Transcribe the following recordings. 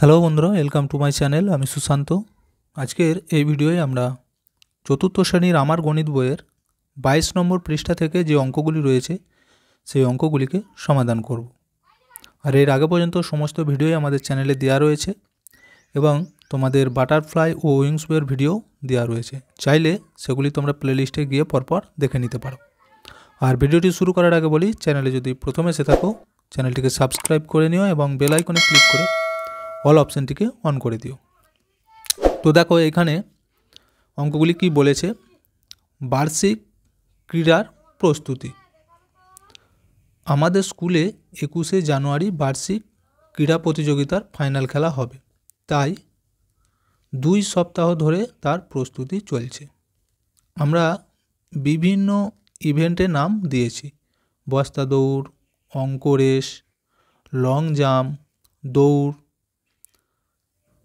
Hello বন্ধুরা welcome to my channel আমি সুশান্ত আজকের এই ভিডিওয় আমরা চতুর্থ শ্রেণীর আমার গণিত বইয়ের বাইশ নম্বর পৃষ্ঠা থেকে যে অঙ্কগুলি রয়েছে সেই অঙ্কগুলিকে সমাধান করব আর এর আগে পর্যন্ত সমস্ত ভিডিওই আমাদের চ্যানেলে দেওয়া রয়েছে এবং তোমাদের বাটারফ্লাই ও উইংস বইয়ের ভিডিও দেওয়া রয়েছে চাইলে সেগুলি তোমরা প্লেলিস্টে গিয়ে পরপর দেখে নিতে পারো আর ভিডিওটি শুরু করার আগে বলি চ্যানেলে যদি প্রথমে এসে থাকো চ্যানেলটিকে সাবস্ক্রাইব করে নিও এবং বেলাইকনে ক্লিক করে অল অপশানটিকে অন করে দিও তো দেখো এখানে অঙ্কগুলি কি বলেছে বার্ষিক ক্রীড়ার প্রস্তুতি আমাদের স্কুলে একুশে জানুয়ারি বার্ষিক ক্রীড়া প্রতিযোগিতার ফাইনাল খেলা হবে তাই দুই সপ্তাহ ধরে তার প্রস্তুতি চলছে আমরা বিভিন্ন ইভেন্টে নাম দিয়েছি বস্তা দৌড় অঙ্ক রেস লং জাম্প দৌড়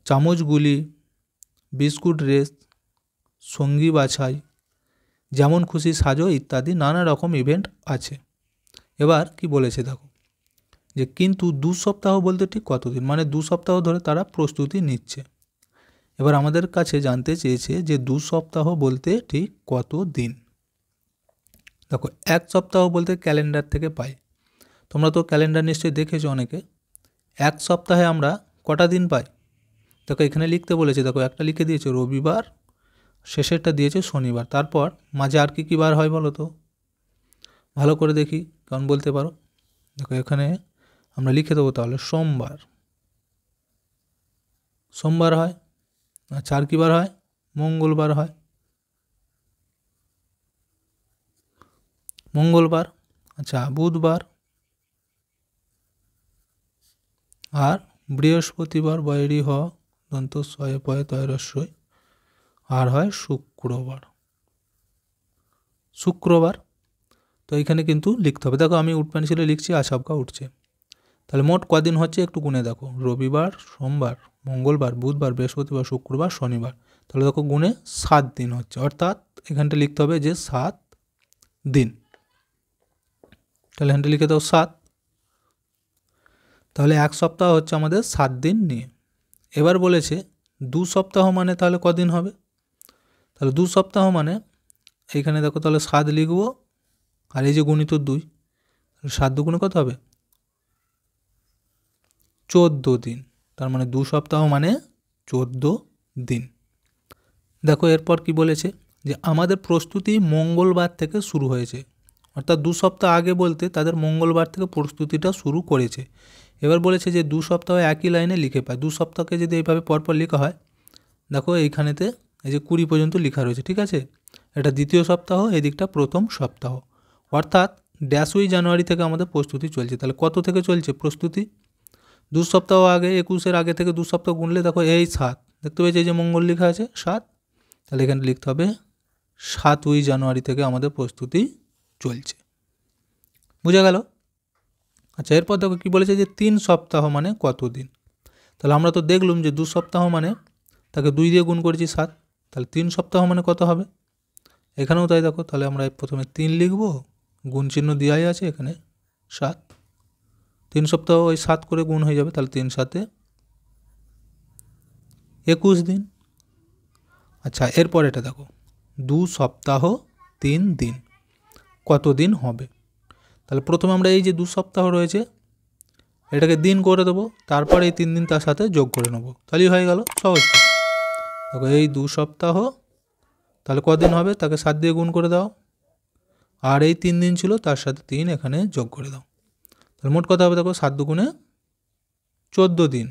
চামচগুলি বিস্কুট রেস সঙ্গী বাছাই যেমন খুশি সাজো ইত্যাদি নানা রকম ইভেন্ট আছে এবার কি বলেছে দেখো যে কিন্তু দু সপ্তাহ বলতে ঠিক কতদিন মানে দু সপ্তাহ ধরে তারা প্রস্তুতি নিচ্ছে এবার আমাদের কাছে জানতে চেয়েছে যে দু সপ্তাহ বলতে ঠিক কত দিন দেখো এক সপ্তাহ বলতে ক্যালেন্ডার থেকে পাই তোমরা তো ক্যালেন্ডার নিশ্চয়ই দেখেছো অনেকে এক সপ্তাহে আমরা কটা দিন পাই দেখো এখানে লিখতে বলেছে দেখো একটা লিখে দিয়েছে রবিবার শেষেরটা দিয়েছে শনিবার তারপর মাঝে আর কি কী বার হয় বলো তো ভালো করে দেখি কারণ বলতে পারো দেখো এখানে আমরা লিখে দেবো তাহলে সোমবার সোমবার হয় আচ্ছা আর কী বার হয় মঙ্গলবার হয় মঙ্গলবার আচ্ছা বুধবার আর বৃহস্পতিবার বৈরী হওয়া দন্ত ছয় পয় তয়রস্বই আর হয় শুক্রবার শুক্রবার তো এখানে কিন্তু লিখতে হবে দেখো আমি উঠ পেন্সিলে লিখছি আর উঠছে তাহলে মোট কদিন হচ্ছে একটু গুনে দেখো রবিবার সোমবার মঙ্গলবার বুধবার বৃহস্পতিবার শুক্রবার শনিবার তাহলে দেখো গুনে সাত দিন হচ্ছে অর্থাৎ এখানটা লিখতে হবে যে সাত দিন তাহলে এখানটা লিখে দাও সাত তাহলে এক সপ্তাহ হচ্ছে আমাদের সাত দিন নিয়ে এবার বলেছে দু সপ্তাহ মানে তাহলে কদিন হবে তাহলে দু সপ্তাহ মানে এইখানে দেখো তাহলে সাত লিখবো আর এই যে গণিত দুই সাত দুগুণে কত হবে চোদ্দো দিন তার মানে দু সপ্তাহ মানে চোদ্দো দিন দেখো এরপর কি বলেছে যে আমাদের প্রস্তুতি মঙ্গলবার থেকে শুরু হয়েছে অর্থাৎ দু সপ্তাহ আগে বলতে তাদের মঙ্গলবার থেকে প্রস্তুতিটা শুরু করেছে এবার বলেছে যে দু সপ্তাহে একই লাইনে লিখে পায় দু সপ্তাহকে যদি এইভাবে পরপর লেখা হয় দেখো এইখানেতে এই যে কুড়ি পর্যন্ত লেখা রয়েছে ঠিক আছে এটা দ্বিতীয় সপ্তাহ এদিকটা প্রথম সপ্তাহ অর্থাৎ ড্যাশই জানুয়ারি থেকে আমাদের প্রস্তুতি চলছে তাহলে কত থেকে চলছে প্রস্তুতি দু সপ্তাহ আগে একুশের আগে থেকে দু সপ্তাহ গুনলে দেখো এই সাত দেখতে পেয়েছি যে মঙ্গল লেখা আছে সাত তাহলে এখানে লিখতে হবে সাতই জানুয়ারি থেকে আমাদের প্রস্তুতি চলছে বুঝা গেল আচ্ছা এরপর দেখো কী বলেছে যে তিন সপ্তাহ মানে কতদিন তাহলে আমরা তো দেখলুম যে দু সপ্তাহ মানে তাকে দুই দিয়ে গুণ করেছি সাত তাহলে তিন সপ্তাহ মানে কত হবে এখানেও তাই দেখো তাহলে আমরা প্রথমে তিন লিখব গুণ চিহ্ন দেওয়াই আছে এখানে সাত তিন সপ্তাহ ওই সাত করে গুণ হয়ে যাবে তাহলে তিন সাথে একুশ দিন আচ্ছা এরপর এটা দেখো দু সপ্তাহ তিন দিন কত দিন হবে তাহলে প্রথমে আমরা এই যে দু সপ্তাহ রয়েছে এটাকে দিন করে দেবো তারপর এই তিন দিন তার সাথে যোগ করে নেবো তাহলেই হয়ে গেল সহজ দেখো এই দু সপ্তাহ তাহলে কদিন হবে তাকে সাত দিয়ে গুণ করে দাও আর এই তিন দিন ছিল তার সাথে তিন এখানে যোগ করে দাও তাহলে মোট কথা হবে দেখো সাত দুগুণে চোদ্দো দিন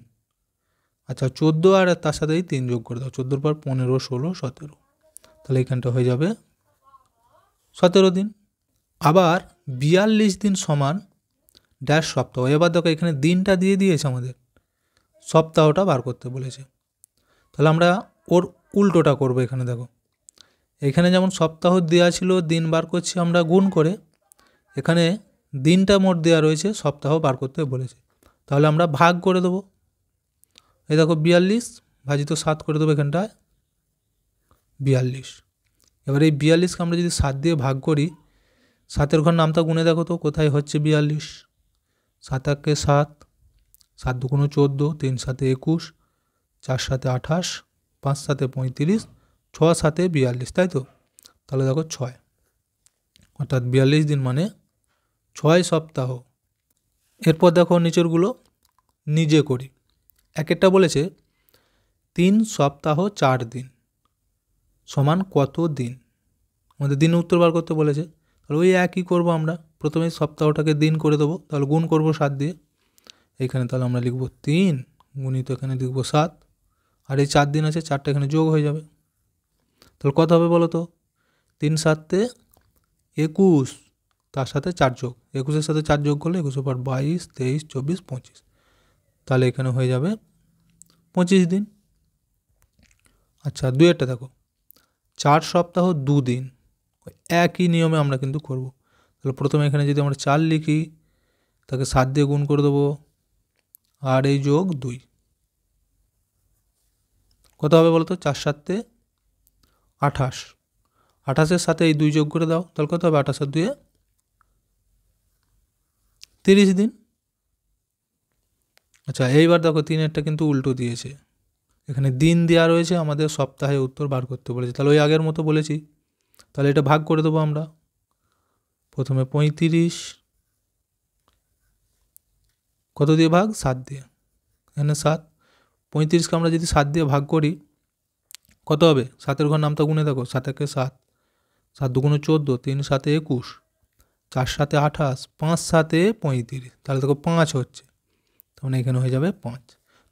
আচ্ছা চোদ্দো আর তার সাথে এই তিন যোগ করে দাও চোদ্দোর পর পনেরো ষোলো সতেরো তাহলে এখানটা হয়ে যাবে সতেরো দিন আবার বিয়াল্লিশ দিন সমান ড্যাশ সপ্তাহ এবার দেখো এখানে দিনটা দিয়ে দিয়েছে আমাদের সপ্তাহটা বার করতে বলেছে তাহলে আমরা ওর উল্টোটা করব এখানে দেখো এখানে যেমন সপ্তাহ দেওয়া ছিল দিন বার করছি আমরা গুণ করে এখানে দিনটা মোট দেওয়া রয়েছে সপ্তাহ বার করতে বলেছে তাহলে আমরা ভাগ করে দেবো এই দেখো বিয়াল্লিশ ভাজিত সাত করে দেবো এখানটায় বিয়াল্লিশ এবার এই বিয়াল্লিশকে আমরা যদি সাত দিয়ে ভাগ করি সাতের ঘর নামটা গুনে দেখো তো কোথায় হচ্ছে বিয়াল্লিশ সাত একে সাত সাত দুগুনো চোদ্দো তিন সাতে একুশ চার সাথে আঠাশ পাঁচ সাতে পঁয়ত্রিশ ছ সাতে বিয়াল্লিশ তাই তো তাহলে দেখো ছয় অর্থাৎ বিয়াল্লিশ দিন মানে ছয় সপ্তাহ এরপর দেখো নিচেরগুলো নিজে করি এক একটা বলেছে তিন সপ্তাহ চার দিন সমান কত দিন আমাদের দিন উত্তর বার করতে বলেছে তাহলে ওই একই করব আমরা প্রথমে সপ্তাহটাকে দিন করে দেবো তাহলে গুণ করব সাত দিয়ে এখানে তাহলে আমরা লিখব তিন গুণিত এখানে লিখবো সাত আর এই চার দিন আছে চারটা এখানে যোগ হয়ে যাবে তাহলে কত হবে বলো তো তিন সাতে একুশ তার সাথে চার যোগ একুশের সাথে চার যোগ করলে একুশের পর বাইশ তেইশ চব্বিশ পঁচিশ তাহলে এখানে হয়ে যাবে পঁচিশ দিন আচ্ছা একটা দেখো চার সপ্তাহ দু দিন একই নিয়মে আমরা কিন্তু করব তাহলে প্রথমে এখানে যদি আমরা চার লিখি তাকে সাত দিয়ে গুণ করে দেবো আর এই যোগ দুই কত হবে বলতো চার সাতে আঠাশ আঠাশের সাথে এই দুই যোগ করে দাও তাহলে কত হবে আঠাশ দুয়ে তিরিশ দিন আচ্ছা এইবার দেখো তিনেরটা কিন্তু উল্টো দিয়েছে এখানে দিন দেওয়া রয়েছে আমাদের সপ্তাহে উত্তর বার করতে বলেছে তাহলে ওই আগের মতো বলেছি তাহলে এটা ভাগ করে দেবো আমরা প্রথমে পঁয়ত্রিশ কত দিয়ে ভাগ সাত দিয়ে এখানে সাত পঁয়ত্রিশকে আমরা যদি সাত দিয়ে ভাগ করি কত হবে সাতের ঘর নামটা গুনে দেখো সাতাকে সাত সাত দুগুণে চোদ্দো তিন সাতে একুশ চার সাতে আঠাশ পাঁচ সাতে পঁয়ত্রিশ তাহলে দেখো পাঁচ হচ্ছে তখন মানে এখানে হয়ে যাবে পাঁচ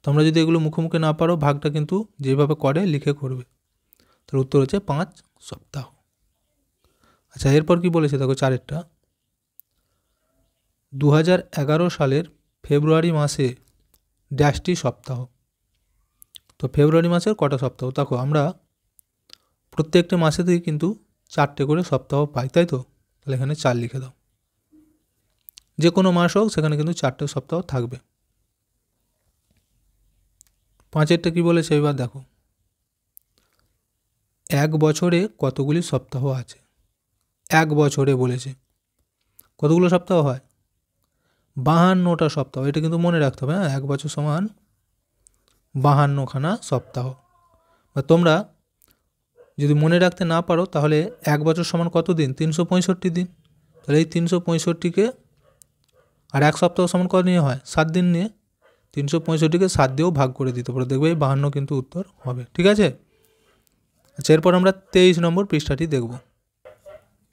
তোমরা যদি এগুলো মুখোমুখি না পারো ভাগটা কিন্তু যেভাবে করে লিখে করবে তার উত্তর হচ্ছে পাঁচ সপ্তাহ আচ্ছা এরপর কি বলেছে দেখো চারেরটা দু সালের ফেব্রুয়ারি মাসে ড্যাশটি সপ্তাহ তো ফেব্রুয়ারি মাসের কটা সপ্তাহ দেখো আমরা প্রত্যেকটা মাসেতেই কিন্তু চারটে করে সপ্তাহ পাই তাই তো তাহলে এখানে চার লিখে দাও যে কোনো মাস হোক সেখানে কিন্তু চারটে সপ্তাহ থাকবে পাঁচেরটা কি বলেছে এবার দেখো এক বছরে কতগুলি সপ্তাহ আছে এক বছরে বলেছে কতগুলো সপ্তাহ হয় বাহান্নটা সপ্তাহ এটা কিন্তু মনে রাখতে হবে হ্যাঁ এক বছর সমান বাহান্নখানা সপ্তাহ বা তোমরা যদি মনে রাখতে না পারো তাহলে এক বছর সমান কত দিন তিনশো পঁয়ষট্টি দিন তাহলে এই তিনশো পঁয়ষট্টিকে আর এক সপ্তাহ সমান কত নিয়ে হয় সাত দিন নিয়ে তিনশো পঁয়ষট্টিকে সাত দিয়েও ভাগ করে দিতে পারো দেখবে এই বাহান্ন কিন্তু উত্তর হবে ঠিক আছে আচ্ছা এরপর আমরা তেইশ নম্বর পৃষ্ঠাটি দেখবো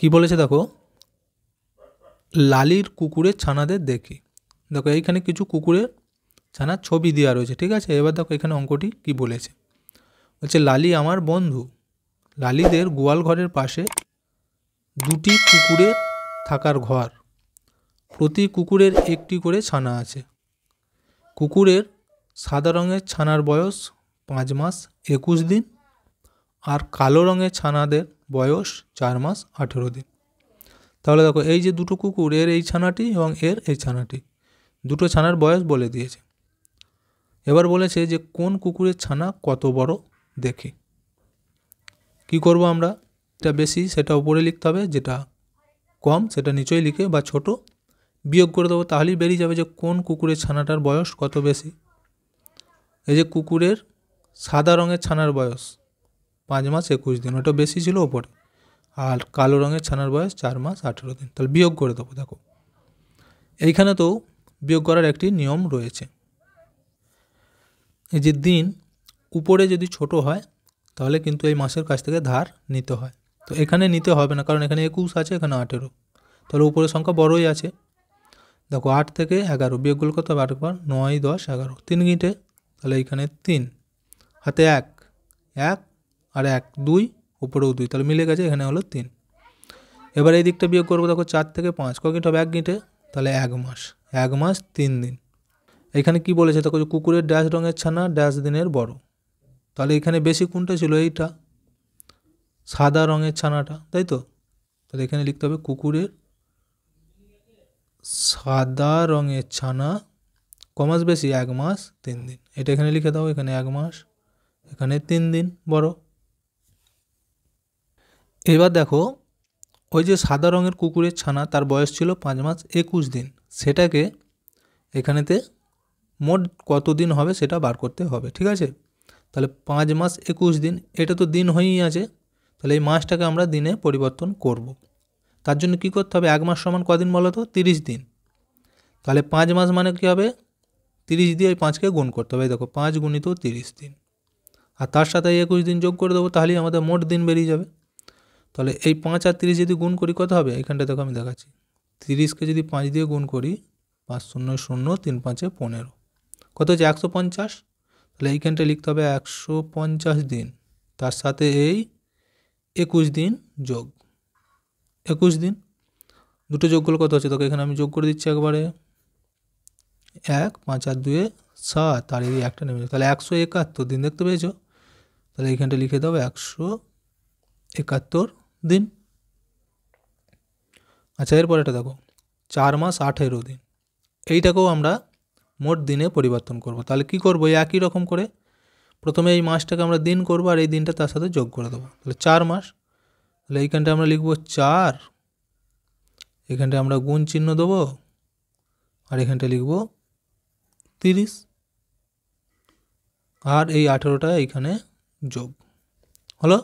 কি বলেছে দেখো লালির কুকুরের ছানাদের দেখি দেখো এইখানে কিছু কুকুরের ছানার ছবি দেওয়া রয়েছে ঠিক আছে এবার দেখো এখানে অঙ্কটি কি বলেছে বলছে লালি আমার বন্ধু লালিদের গোয়াল ঘরের পাশে দুটি কুকুরের থাকার ঘর প্রতি কুকুরের একটি করে ছানা আছে কুকুরের সাদা রঙের ছানার বয়স পাঁচ মাস একুশ দিন আর কালো রঙের ছানাদের বয়স চার মাস আঠেরো দিন তাহলে দেখো এই যে দুটো কুকুর এর এই ছানাটি এবং এর এই ছানাটি দুটো ছানার বয়স বলে দিয়েছে এবার বলেছে যে কোন কুকুরের ছানা কত বড় দেখি কি করব আমরা এটা বেশি সেটা উপরে লিখতে হবে যেটা কম সেটা নিচেই লিখে বা ছোট বিয়োগ করে দেবো তাহলেই বেরিয়ে যাবে যে কোন কুকুরের ছানাটার বয়স কত বেশি এই যে কুকুরের সাদা রঙের ছানার বয়স পাঁচ মাস একুশ দিন ওটা বেশি ছিল ওপরে আর কালো রঙের ছানার বয়স চার মাস আঠেরো দিন তাহলে বিয়োগ করে দেবো দেখো এইখানে তো বিয়োগ করার একটি নিয়ম রয়েছে এই যে দিন উপরে যদি ছোট হয় তাহলে কিন্তু এই মাসের কাছ থেকে ধার নিতে হয় তো এখানে নিতে হবে না কারণ এখানে একুশ আছে এখানে আঠেরো তাহলে উপরের সংখ্যা বড়ই আছে দেখো আট থেকে এগারো বিয়োগগুলো কত হবে আরেকবার নয় দশ এগারো তিন গিটে তাহলে এইখানে তিন হাতে এক এক আর এক দুই উপরেও দুই তাহলে মিলে গেছে এখানে হলো তিন এবার এই দিকটা বিয়োগ করবো দেখো চার থেকে পাঁচ ক গিট হবে এক গিটে তাহলে এক মাস এক মাস তিন দিন এখানে কি বলেছে দেখো যে কুকুরের ড্যাশ রঙের ছানা ড্যাশ দিনের বড় তাহলে এখানে বেশি কোনটা ছিল এইটা সাদা রঙের ছানাটা তাই তো তাহলে এখানে লিখতে হবে কুকুরের সাদা রঙের ছানা কমাস বেশি এক মাস তিন দিন এটা এখানে লিখে দাও এখানে এক মাস এখানে তিন দিন বড় এবার দেখো ওই যে সাদা রঙের কুকুরের ছানা তার বয়স ছিল পাঁচ মাস একুশ দিন সেটাকে এখানেতে মোট কত দিন হবে সেটা বার করতে হবে ঠিক আছে তাহলে পাঁচ মাস একুশ দিন এটা তো দিন হয়েই আছে তাহলে এই মাসটাকে আমরা দিনে পরিবর্তন করব। তার জন্য কি করতে হবে এক মাস সমান কদিন বলো তো তিরিশ দিন তাহলে পাঁচ মাস মানে কী হবে তিরিশ দিয়ে ওই পাঁচকে গুণ করতে হবে দেখো পাঁচ গুণিত তিরিশ দিন আর তার সাথে একুশ দিন যোগ করে দেবো তাহলেই আমাদের মোট দিন বেরিয়ে যাবে তাহলে এই পাঁচ আর তিরিশ যদি গুণ করি কত হবে এখানটা দেখো আমি দেখাচ্ছি তিরিশকে যদি পাঁচ দিয়ে গুণ করি পাঁচ শূন্য শূন্য তিন পাঁচে পনেরো কত হচ্ছে একশো পঞ্চাশ তাহলে এইখানটা লিখতে হবে একশো পঞ্চাশ দিন তার সাথে এই একুশ দিন যোগ একুশ দিন দুটো যোগগুলো কত হচ্ছে তোকে এখানে আমি যোগ করে দিচ্ছি একবারে এক পাঁচ আর দুয়ে সাত আর এই একটা নেমে তাহলে একশো একাত্তর দিন দেখতে পেয়েছো তাহলে এইখানটা লিখে দেবো একশো একাত্তর দিন আচ্ছা এটা দেখো চার মাস আঠেরো দিন এইটাকেও আমরা মোট দিনে পরিবর্তন করব তাহলে কি করবো এই একই রকম করে প্রথমে এই মাসটাকে আমরা দিন করব আর এই দিনটা তার সাথে যোগ করে দেবো তাহলে চার মাস তাহলে এইখানটা আমরা লিখব চার এখানটা আমরা গুণ চিহ্ন দেবো আর এখানটা লিখব তিরিশ আর এই আঠেরোটা এইখানে যোগ হলো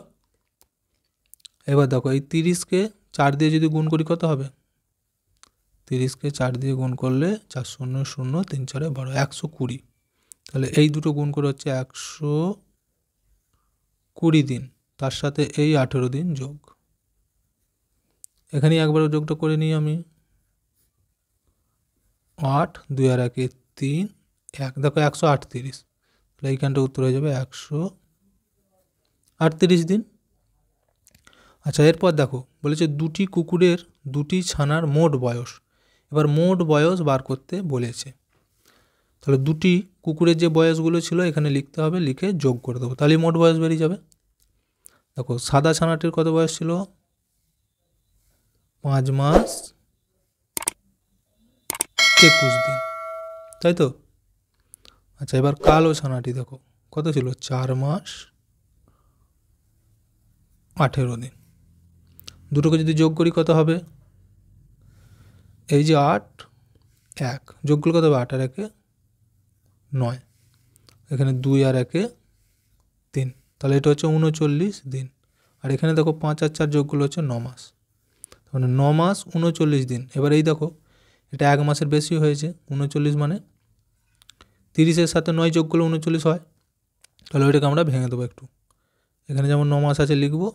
এবার দেখো এই তিরিশকে চার দিয়ে যদি গুণ করি কত হবে তিরিশকে চার দিয়ে গুণ করলে চার শূন্য শূন্য তিন চারে বারো একশো কুড়ি তাহলে এই দুটো গুণ করে হচ্ছে একশো কুড়ি দিন তার সাথে এই আঠেরো দিন যোগ এখানেই একবার যোগটা করে নিই আমি আট দুই আর একে তিন এক দেখো একশো আটত্রিশ তাহলে এইখানটা উত্তর হয়ে যাবে একশো আটত্রিশ দিন আচ্ছা এরপর দেখো বলেছে দুটি কুকুরের দুটি ছানার মোট বয়স এবার মোট বয়স বার করতে বলেছে তাহলে দুটি কুকুরের যে বয়সগুলো ছিল এখানে লিখতে হবে লিখে যোগ করে দেবো তাহলে মোট বয়স বেরিয়ে যাবে দেখো সাদা ছানাটির কত বয়স ছিল পাঁচ মাস একুশ দিন তাই তো আচ্ছা এবার কালো ছানাটি দেখো কত ছিল চার মাস আঠেরো দিন দুটোকে যদি যোগ করি কত হবে এই যে আট এক যোগ করলে কত হবে আট আর একে নয় এখানে দুই আর একে তিন তাহলে এটা হচ্ছে উনচল্লিশ দিন আর এখানে দেখো পাঁচ আর চার যোগগুলো হচ্ছে ন মাস মানে ন মাস উনচল্লিশ দিন এবার এই দেখো এটা এক মাসের বেশি হয়েছে উনচল্লিশ মানে তিরিশের সাথে নয় যোগ করলে উনচল্লিশ হয় তাহলে ওইটাকে আমরা ভেঙে দেবো একটু এখানে যেমন ন মাস আছে লিখবো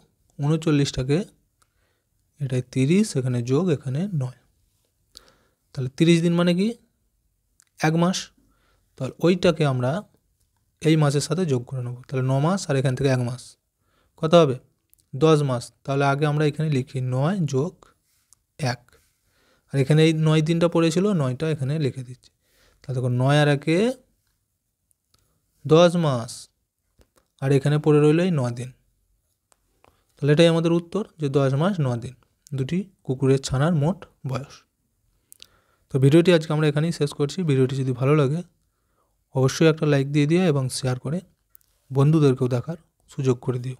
উনচল্লিশটাকে এটাই তিরিশ এখানে যোগ এখানে নয় তাহলে তিরিশ দিন মানে কি এক মাস তাহলে ওইটাকে আমরা এই মাসের সাথে যোগ করে নেব তাহলে ন মাস আর এখান থেকে এক মাস কত হবে দশ মাস তাহলে আগে আমরা এখানে লিখি নয় যোগ এক আর এখানে এই নয় দিনটা পড়েছিল নয়টা এখানে লিখে দিচ্ছি তাহলে দেখো নয় আর একে দশ মাস আর এখানে পড়ে রইল এই ন দিন তাহলে এটাই আমাদের উত্তর যে দশ মাস ন দিন দুটি কুকুরের ছানার মোট বয়স তো ভিডিওটি আজকে আমরা এখানেই শেষ করছি ভিডিওটি যদি ভালো লাগে অবশ্যই একটা লাইক দিয়ে দিও এবং শেয়ার করে বন্ধুদেরকেও দেখার সুযোগ করে দিও